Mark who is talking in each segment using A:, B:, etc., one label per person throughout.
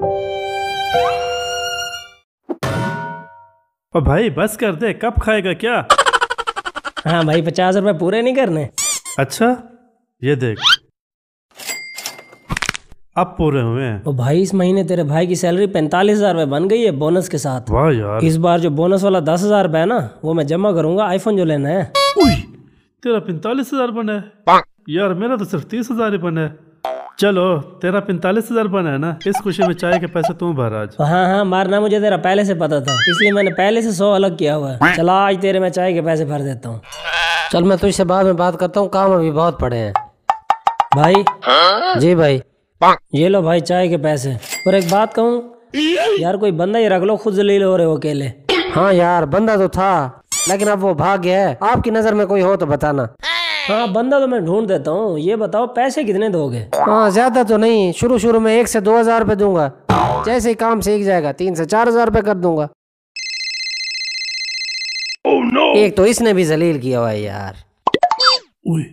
A: ओ भाई बस कर दे
B: कब खाएगा क्या हाँ भाई पचास रुपए पूरे नहीं करने
A: अच्छा ये देख अब पूरे हुए हैं ओ
B: भाई इस महीने तेरे भाई की सैलरी पैंतालीस हजार रूपए बन गई है बोनस के साथ वाह यार इस बार जो बोनस वाला दस हजार रूपए है ना वो मैं जमा करूंगा आईफोन जो लेना है
A: तेरा पैंतालीस हजार बना है यार मेरा तो सिर्फ तीस हजार ही बना है चलो तेरा पैंतालीस हजार बना है ना इस खुशी में चाय
B: के पैसे तू भर आज हाँ हाँ, हाँ मारना मुझे तेरा पहले से पता था इसलिए मैंने पहले से सौ अलग किया हुआ है चला आज तेरे में चाय के पैसे भर देता हूँ चल मैं तुझसे बाद में बात करता हूँ काम अभी बहुत पड़े हैं भाई
A: हाँ? जी
B: भाई ये लो भाई चाय के पैसे और एक बात कहूँ यार कोई बंदा ही रख लो खुद जलील हो रहे हो अकेले हाँ यार बंदा तो था लेकिन अब वो भाग गया है आपकी नजर में कोई हो तो बताना हाँ बंदा तो मैं ढूंढ देता हूँ ये बताओ पैसे कितने दोगे
C: हाँ ज्यादा तो नहीं शुरू शुरू में एक से दो हजार रूपए दूंगा जैसे ही काम सीख जाएगा तीन से चार हजार रूपए कर दूंगा oh, no. एक तो इसने भी जलील किया हुआ यार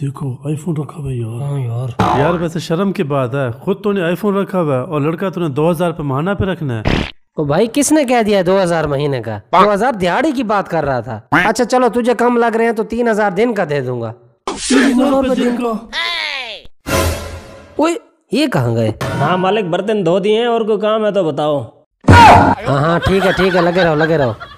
C: देखो आईफोन रखा हुआ
A: यार हाँ यार यार वैसे शर्म की बात है खुद तूने आईफोन रखा हुआ है और लड़का तूने दो हजार रूपए
C: महाना पे रखना है तो भाई किसने कह दिया दो हजार महीने का दो हजार दिहाड़ी की बात कर रहा था अच्छा चलो तुझे कम लग रहे हैं तो तीन हजार दिन का दे दूंगा
B: ओए ये कहाँ गए हाँ मालिक बर्तन धो दिए हैं और कोई काम है तो बताओ
C: हाँ हाँ ठीक है ठीक है लगे रहो लगे रहो